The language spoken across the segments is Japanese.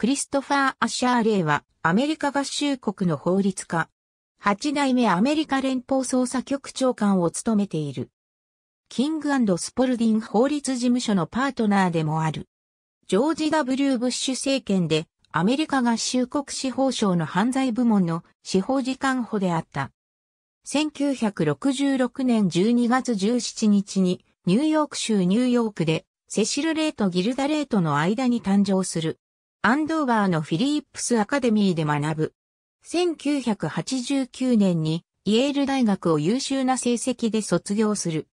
クリストファー・アッシャーレイはアメリカ合衆国の法律家。八代目アメリカ連邦捜査局長官を務めている。キングスポルディン法律事務所のパートナーでもある。ジョージ・ W・ ブッシュ政権でアメリカ合衆国司法省の犯罪部門の司法次官補であった。1966年12月17日にニューヨーク州ニューヨークでセシル・レイとギルダ・レイとの間に誕生するアンドーバーのフィリップスアカデミーで学ぶ。1989年にイェール大学を優秀な成績で卒業する。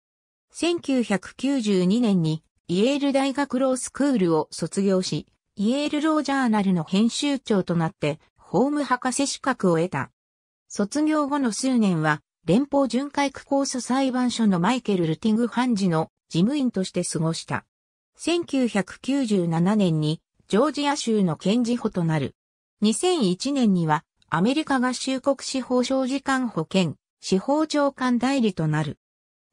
1992年にイェール大学ロースクールを卒業し、イェールロージャーナルの編集長となってホーム博士資格を得た。卒業後の数年は連邦巡回区控訴裁判所のマイケル・ルティング判事の事務員として過ごした。1997年にジョージア州の検事補となる。2001年には、アメリカ合衆国司法省事官補兼、司法長官代理となる。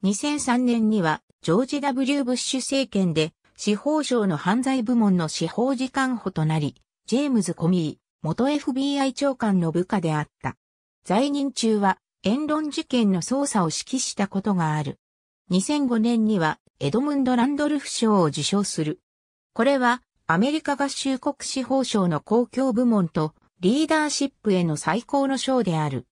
2003年には、ジョージ W. ブッシュ政権で、司法省の犯罪部門の司法次官補となり、ジェームズ・コミー、元 FBI 長官の部下であった。在任中は、言論事件の捜査を指揮したことがある。2005年には、エドムンド・ランドルフ賞を受賞する。これは、アメリカ合衆国司法省の公共部門とリーダーシップへの最高の賞である。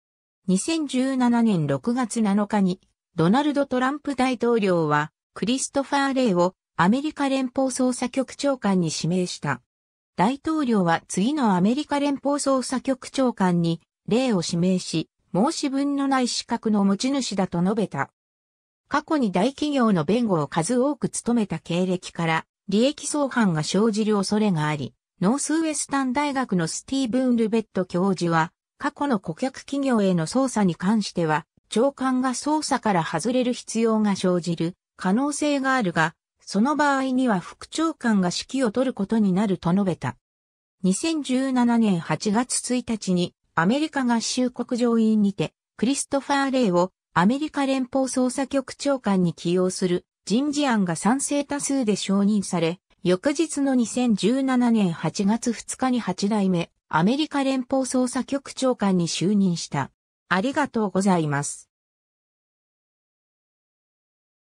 2017年6月7日にドナルド・トランプ大統領はクリストファー・レイをアメリカ連邦捜査局長官に指名した。大統領は次のアメリカ連邦捜査局長官にレイを指名し、申し分のない資格の持ち主だと述べた。過去に大企業の弁護を数多く務めた経歴から、利益相反が生じる恐れがあり、ノースウェスタン大学のスティーブン・ルベット教授は、過去の顧客企業への捜査に関しては、長官が捜査から外れる必要が生じる可能性があるが、その場合には副長官が指揮を取ることになると述べた。2017年8月1日にアメリカ合衆国上院にてクリストファー・レイをアメリカ連邦捜査局長官に起用する人事案が賛成多数で承認され、翌日の2017年8月2日に8代目アメリカ連邦捜査局長官に就任した。ありがとうございます。